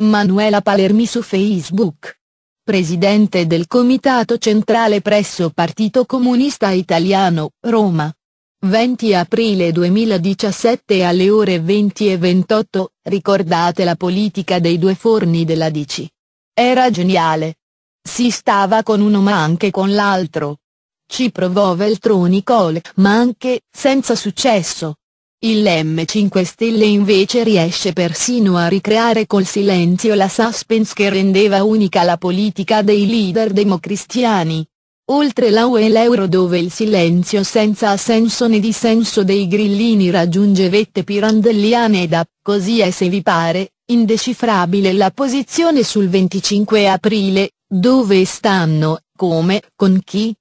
Manuela Palermi su Facebook. Presidente del Comitato Centrale presso Partito Comunista Italiano, Roma. 20 aprile 2017 alle ore 20 e 28, ricordate la politica dei due forni della DC. Era geniale. Si stava con uno ma anche con l'altro. Ci provò Veltroni Cole, ma anche, senza successo. Il M5 Stelle invece riesce persino a ricreare col silenzio la suspense che rendeva unica la politica dei leader democristiani. Oltre l'AU e l'euro dove il silenzio senza assenso né dissenso dei grillini raggiunge vette pirandelliane ed così è se vi pare, indecifrabile la posizione sul 25 aprile, dove stanno, come, con chi,